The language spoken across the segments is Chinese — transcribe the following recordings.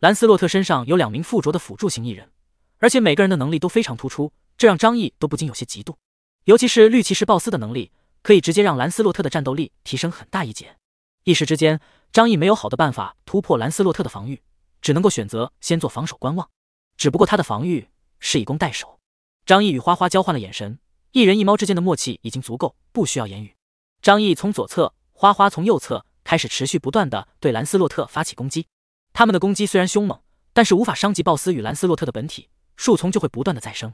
兰斯洛特身上有两名附着的辅助型异人，而且每个人的能力都非常突出，这让张毅都不禁有些嫉妒。尤其是绿骑士鲍斯的能力，可以直接让兰斯洛特的战斗力提升很大一截。一时之间，张毅没有好的办法突破兰斯洛特的防御，只能够选择先做防守观望。只不过他的防御是以攻代守。张毅与花花交换了眼神，一人一猫之间的默契已经足够，不需要言语。张毅从左侧，花花从右侧开始持续不断的对兰斯洛特发起攻击。他们的攻击虽然凶猛，但是无法伤及鲍斯与兰斯洛特的本体，树丛就会不断的再生。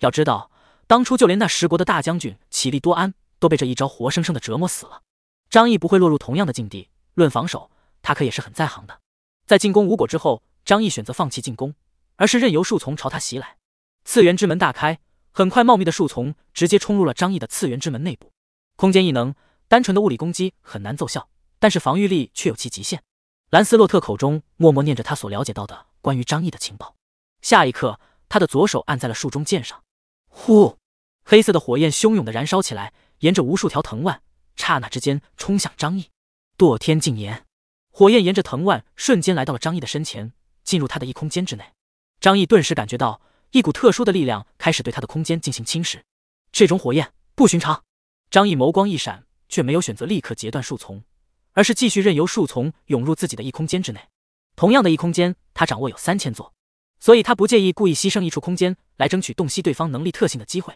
要知道，当初就连那十国的大将军起立多安都被这一招活生生的折磨死了。张毅不会落入同样的境地，论防守，他可也是很在行的。在进攻无果之后，张毅选择放弃进攻，而是任由树丛朝他袭来。次元之门大开，很快，茂密的树丛直接冲入了张毅的次元之门内部。空间异能，单纯的物理攻击很难奏效，但是防御力却有其极限。兰斯洛特口中默默念着他所了解到的关于张毅的情报，下一刻，他的左手按在了树中剑上，呼，黑色的火焰汹涌的燃烧起来，沿着无数条藤蔓，刹那之间冲向张毅。堕天禁炎，火焰沿着藤蔓瞬间来到了张毅的身前，进入他的异空间之内。张毅顿时感觉到一股特殊的力量开始对他的空间进行侵蚀，这种火焰不寻常。张毅眸光一闪，却没有选择立刻截断树丛。而是继续任由树丛涌入自己的异空间之内。同样的一空间，他掌握有三千座，所以他不介意故意牺牲一处空间来争取洞悉对方能力特性的机会。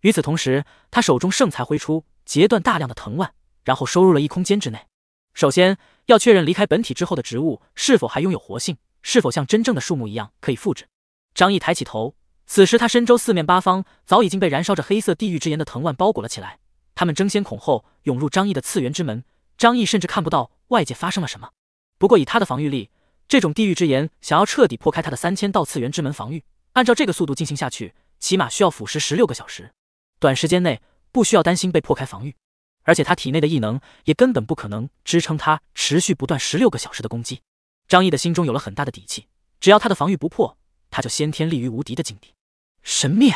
与此同时，他手中圣裁挥出，截断大量的藤蔓，然后收入了异空间之内。首先，要确认离开本体之后的植物是否还拥有活性，是否像真正的树木一样可以复制。张毅抬起头，此时他身周四面八方早已经被燃烧着黑色地狱之炎的藤蔓包裹了起来，他们争先恐后涌入张毅的次元之门。张毅甚至看不到外界发生了什么。不过以他的防御力，这种地狱之炎想要彻底破开他的三千道次元之门防御，按照这个速度进行下去，起码需要腐蚀十六个小时。短时间内不需要担心被破开防御，而且他体内的异能也根本不可能支撑他持续不断十六个小时的攻击。张毅的心中有了很大的底气，只要他的防御不破，他就先天立于无敌的境地。神灭！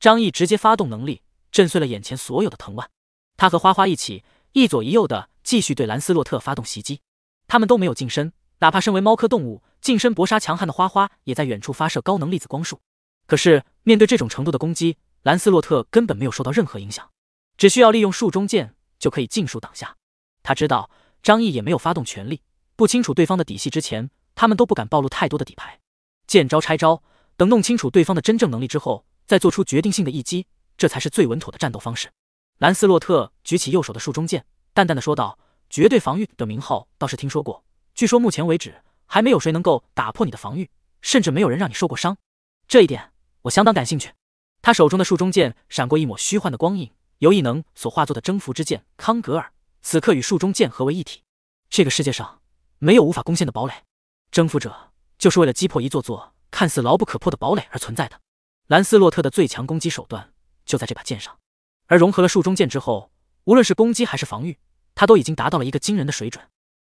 张毅直接发动能力，震碎了眼前所有的藤蔓。他和花花一起，一左一右的。继续对兰斯洛特发动袭击，他们都没有近身，哪怕身为猫科动物，近身搏杀强悍的花花也在远处发射高能粒子光束。可是面对这种程度的攻击，兰斯洛特根本没有受到任何影响，只需要利用树中剑就可以尽数挡下。他知道张毅也没有发动全力，不清楚对方的底细之前，他们都不敢暴露太多的底牌，见招拆招。等弄清楚对方的真正能力之后，再做出决定性的一击，这才是最稳妥的战斗方式。兰斯洛特举起右手的术中剑。淡淡的说道：“绝对防御的名号倒是听说过，据说目前为止还没有谁能够打破你的防御，甚至没有人让你受过伤。这一点我相当感兴趣。”他手中的树中剑闪过一抹虚幻的光影，由异能所化作的征服之剑康格尔，此刻与树中剑合为一体。这个世界上没有无法攻陷的堡垒，征服者就是为了击破一座座看似牢不可破的堡垒而存在的。兰斯洛特的最强攻击手段就在这把剑上，而融合了树中剑之后，无论是攻击还是防御。他都已经达到了一个惊人的水准。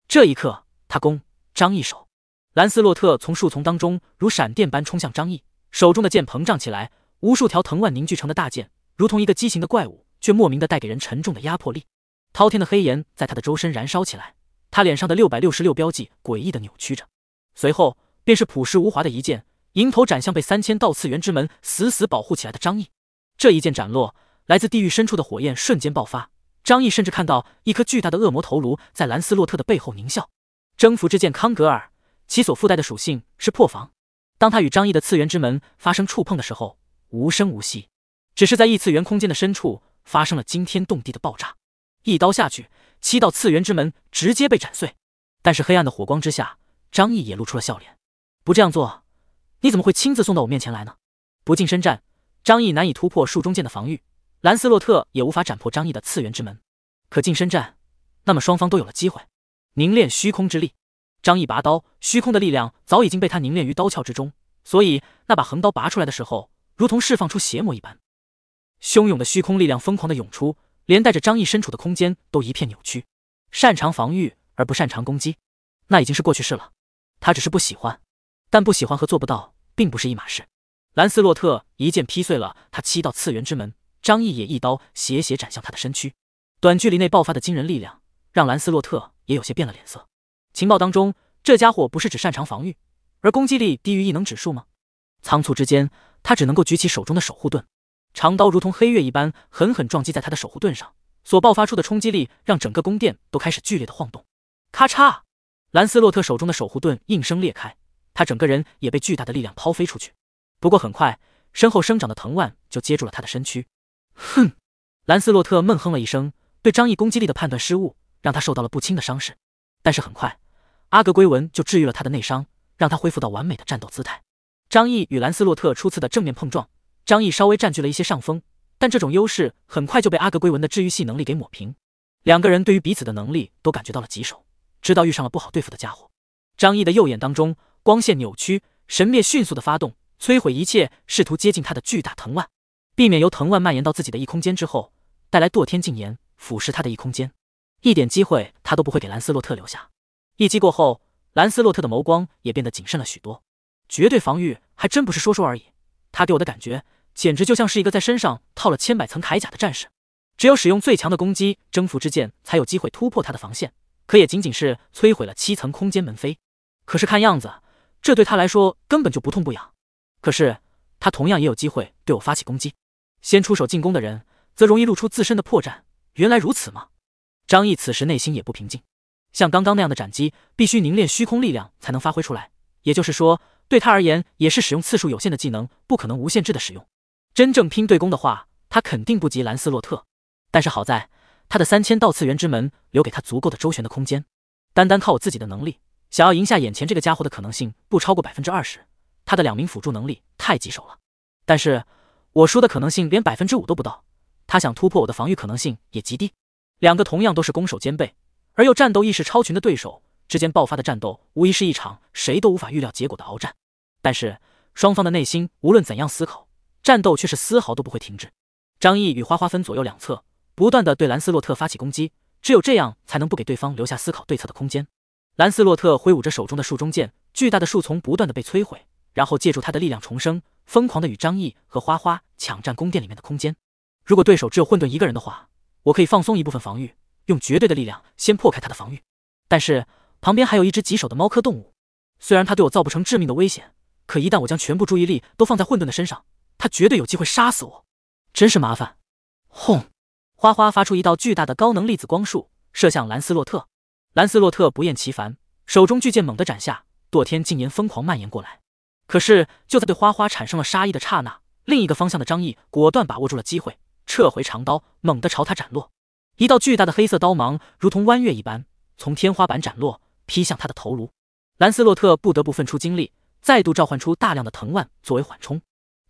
这一刻，他攻张毅手，兰斯洛特从树丛当中如闪电般冲向张毅，手中的剑膨胀起来，无数条藤蔓凝聚成的大剑，如同一个畸形的怪物，却莫名的带给人沉重的压迫力。滔天的黑炎在他的周身燃烧起来，他脸上的六百六十六标记诡异的扭曲着，随后便是朴实无华的一剑，迎头斩向被三千道次元之门死死保护起来的张毅。这一剑斩落，来自地狱深处的火焰瞬间爆发。张毅甚至看到一颗巨大的恶魔头颅在兰斯洛特的背后狞笑。征服之剑康格尔，其所附带的属性是破防。当他与张毅的次元之门发生触碰的时候，无声无息，只是在异次元空间的深处发生了惊天动地的爆炸。一刀下去，七道次元之门直接被斩碎。但是黑暗的火光之下，张毅也露出了笑脸。不这样做，你怎么会亲自送到我面前来呢？不近身战，张毅难以突破树中剑的防御。兰斯洛特也无法斩破张毅的次元之门，可近身战，那么双方都有了机会。凝练虚空之力，张毅拔刀，虚空的力量早已经被他凝练于刀鞘之中，所以那把横刀拔出来的时候，如同释放出邪魔一般，汹涌的虚空力量疯狂的涌出，连带着张毅身处的空间都一片扭曲。擅长防御而不擅长攻击，那已经是过去式了。他只是不喜欢，但不喜欢和做不到并不是一码事。兰斯洛特一剑劈碎了他七道次元之门。张毅也一刀斜斜斩向他的身躯，短距离内爆发的惊人力量让兰斯洛特也有些变了脸色。情报当中，这家伙不是只擅长防御，而攻击力低于异能指数吗？仓促之间，他只能够举起手中的守护盾，长刀如同黑月一般狠狠撞击在他的守护盾上，所爆发出的冲击力让整个宫殿都开始剧烈的晃动。咔嚓，兰斯洛特手中的守护盾应声裂开，他整个人也被巨大的力量抛飞出去。不过很快，身后生长的藤蔓就接住了他的身躯。哼，兰斯洛特闷哼了一声，对张毅攻击力的判断失误，让他受到了不轻的伤势。但是很快，阿格圭文就治愈了他的内伤，让他恢复到完美的战斗姿态。张毅与兰斯洛特初次的正面碰撞，张毅稍微占据了一些上风，但这种优势很快就被阿格圭文的治愈系能力给抹平。两个人对于彼此的能力都感觉到了棘手，知道遇上了不好对付的家伙。张毅的右眼当中光线扭曲，神灭迅速的发动，摧毁一切试图接近他的巨大藤蔓。避免由藤蔓蔓延到自己的异空间之后，带来堕天禁言腐蚀他的异空间，一点机会他都不会给兰斯洛特留下。一击过后，兰斯洛特的眸光也变得谨慎了许多。绝对防御还真不是说说而已，他给我的感觉简直就像是一个在身上套了千百层铠甲的战士。只有使用最强的攻击，征服之剑才有机会突破他的防线，可也仅仅是摧毁了七层空间门扉。可是看样子，这对他来说根本就不痛不痒。可是他同样也有机会对我发起攻击。先出手进攻的人，则容易露出自身的破绽。原来如此吗？张毅此时内心也不平静。像刚刚那样的斩击，必须凝练虚空力量才能发挥出来。也就是说，对他而言，也是使用次数有限的技能，不可能无限制的使用。真正拼对攻的话，他肯定不及兰斯洛特。但是好在他的三千道次元之门，留给他足够的周旋的空间。单单靠我自己的能力，想要赢下眼前这个家伙的可能性，不超过百分之二十。他的两名辅助能力太棘手了。但是。我输的可能性连百分之五都不到，他想突破我的防御可能性也极低。两个同样都是攻守兼备而又战斗意识超群的对手之间爆发的战斗，无疑是一场谁都无法预料结果的鏖战。但是双方的内心无论怎样思考，战斗却是丝毫都不会停滞。张毅与花花分左右两侧，不断的对兰斯洛特发起攻击，只有这样才能不给对方留下思考对策的空间。兰斯洛特挥舞着手中的树中剑，巨大的树丛不断的被摧毁，然后借助他的力量重生。疯狂的与张毅和花花抢占宫殿里面的空间。如果对手只有混沌一个人的话，我可以放松一部分防御，用绝对的力量先破开他的防御。但是旁边还有一只棘手的猫科动物，虽然它对我造不成致命的危险，可一旦我将全部注意力都放在混沌的身上，它绝对有机会杀死我。真是麻烦！轰！花花发出一道巨大的高能粒子光束射向兰斯洛特，兰斯洛特不厌其烦，手中巨剑猛地斩下，堕天禁炎疯狂蔓延过来。可是就在对花花产生了杀意的刹那，另一个方向的张毅果断把握住了机会，撤回长刀，猛地朝他斩落，一道巨大的黑色刀芒如同弯月一般从天花板斩落，劈向他的头颅。兰斯洛特不得不奋出精力，再度召唤出大量的藤蔓作为缓冲，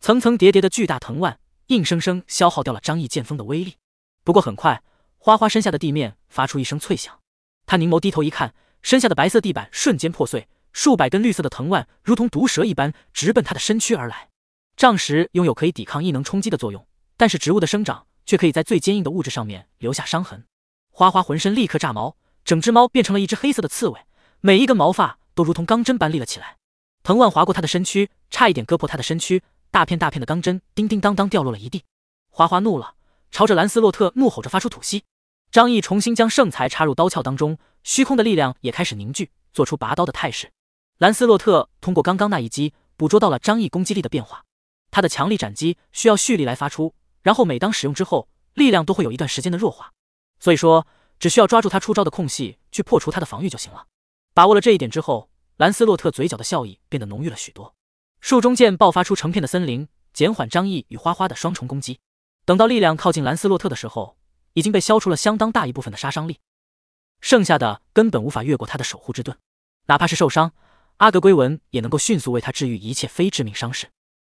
层层叠叠的巨大藤蔓硬生生消耗掉了张毅剑锋的威力。不过很快，花花身下的地面发出一声脆响，他凝眸低头一看，身下的白色地板瞬间破碎。数百根绿色的藤蔓如同毒蛇一般直奔他的身躯而来。障石拥有可以抵抗异能冲击的作用，但是植物的生长却可以在最坚硬的物质上面留下伤痕。花花浑身立刻炸毛，整只猫变成了一只黑色的刺猬，每一根毛发都如同钢针般立了起来。藤蔓划过他的身躯，差一点割破他的身躯，大片大片的钢针叮叮当当掉落了一地。花花怒了，朝着兰斯洛特怒吼着发出吐息。张毅重新将圣裁插入刀鞘当中，虚空的力量也开始凝聚，做出拔刀的态势。兰斯洛特通过刚刚那一击捕捉到了张毅攻击力的变化，他的强力斩击需要蓄力来发出，然后每当使用之后，力量都会有一段时间的弱化。所以说，只需要抓住他出招的空隙去破除他的防御就行了。把握了这一点之后，兰斯洛特嘴角的笑意变得浓郁了许多。树中剑爆发出成片的森林，减缓张毅与花花的双重攻击。等到力量靠近兰斯洛特的时候，已经被消除了相当大一部分的杀伤力，剩下的根本无法越过他的守护之盾，哪怕是受伤。阿格圭文也能够迅速为他治愈一切非致命伤势，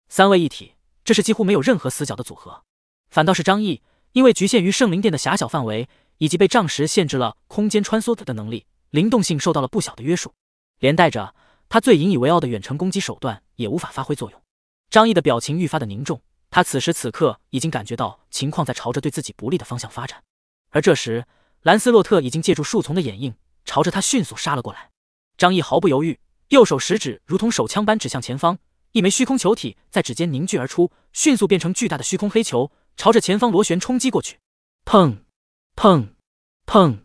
三位一体，这是几乎没有任何死角的组合。反倒是张毅，因为局限于圣灵殿的狭小范围，以及被障石限制了空间穿梭的能力，灵动性受到了不小的约束，连带着他最引以为傲的远程攻击手段也无法发挥作用。张毅的表情愈发的凝重，他此时此刻已经感觉到情况在朝着对自己不利的方向发展。而这时，兰斯洛特已经借助树丛的掩映，朝着他迅速杀了过来。张毅毫不犹豫。右手食指如同手枪般指向前方，一枚虚空球体在指尖凝聚而出，迅速变成巨大的虚空黑球，朝着前方螺旋冲击过去。砰砰砰！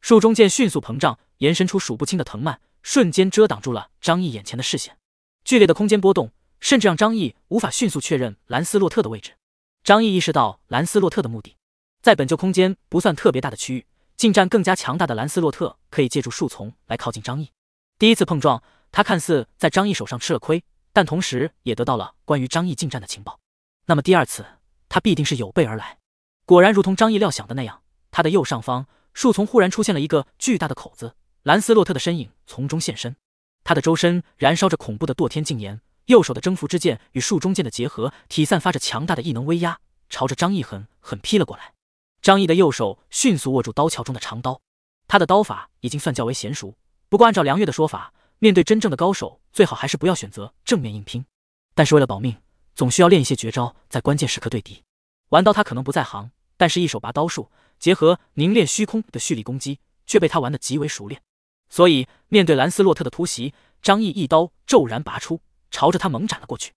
树中剑迅速膨胀，延伸出数不清的藤蔓，瞬间遮挡住了张毅眼前的视线。剧烈的空间波动，甚至让张毅无法迅速确认兰斯洛特的位置。张毅意识到兰斯洛特的目的，在本就空间不算特别大的区域，近战更加强大的兰斯洛特可以借助树丛来靠近张毅。第一次碰撞。他看似在张毅手上吃了亏，但同时也得到了关于张毅近战的情报。那么第二次，他必定是有备而来。果然，如同张毅料想的那样，他的右上方树丛忽然出现了一个巨大的口子，兰斯洛特的身影从中现身。他的周身燃烧着恐怖的堕天禁炎，右手的征服之剑与树中剑的结合体散发着强大的异能威压，朝着张毅狠狠劈了过来。张毅的右手迅速握住刀鞘中的长刀，他的刀法已经算较为娴熟，不过按照梁月的说法。面对真正的高手，最好还是不要选择正面硬拼。但是为了保命，总需要练一些绝招，在关键时刻对敌。玩刀他可能不在行，但是一手拔刀术结合凝练虚空的蓄力攻击，却被他玩得极为熟练。所以面对兰斯洛特的突袭，张毅一刀骤然拔出，朝着他猛斩了过去。